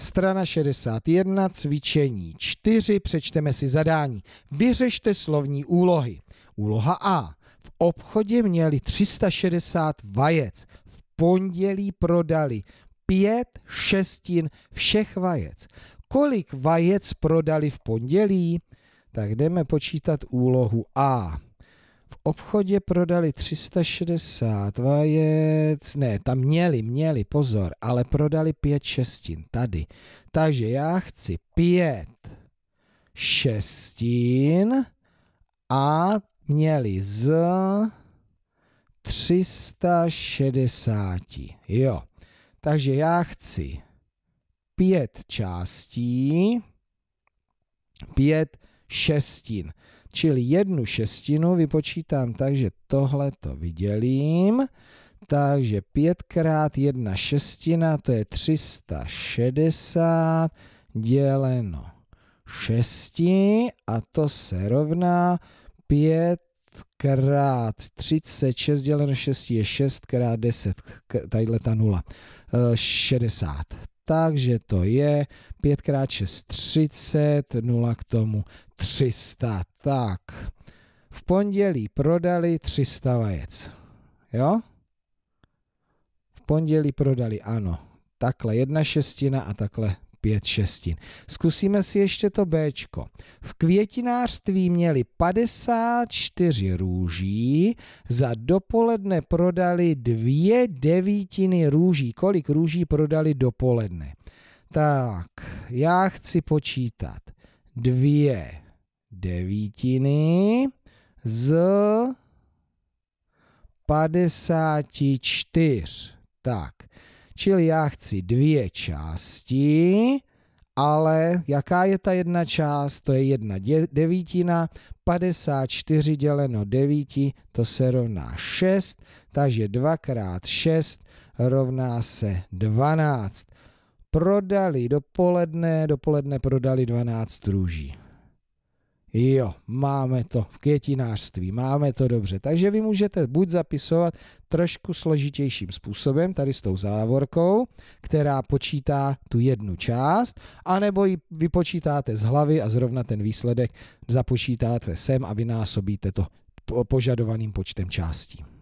Strana 61, cvičení 4, přečteme si zadání. Vyřešte slovní úlohy. Úloha A. V obchodě měli 360 vajec. V pondělí prodali 5 šestin všech vajec. Kolik vajec prodali v pondělí? Tak jdeme počítat úlohu A v obchodě prodali 360 vajec, ne, tam měli, měli, pozor, ale prodali 5 šestin tady. Takže já chci 5 šestin a měli z 360. Jo, takže já chci pět částí, pět šestin. Čili jednu šestinu vypočítám tak, že tohle to vydělím. Takže 5 krát 1 šestina, to je 360 děleno 6 a to se rovná 5 krát 36 děleno 6 je 6 krát 10, tadyhle ta 0, 60. Eh, takže to je 5 x 6 30, 0 k tomu 300. Tak, v pondělí prodali 300 vajec. Jo? V pondělí prodali, ano. Takhle jedna šestina a takhle Pět šestin. Zkusíme si ještě to B. V květinářství měli 54 růží, za dopoledne prodali dvě devítiny růží. Kolik růží prodali dopoledne? Tak, já chci počítat dvě devítiny z 54. Tak, Čili já chci dvě části, ale jaká je ta jedna část? To je jedna devítina, 54 děleno 9, to se rovná 6, takže 2 x 6 rovná se 12. Prodali dopoledne, dopoledne prodali 12 růží. Jo, máme to v květinářství, máme to dobře. Takže vy můžete buď zapisovat trošku složitějším způsobem, tady s tou závorkou, která počítá tu jednu část, anebo ji vypočítáte z hlavy a zrovna ten výsledek započítáte sem a vynásobíte to požadovaným počtem částí.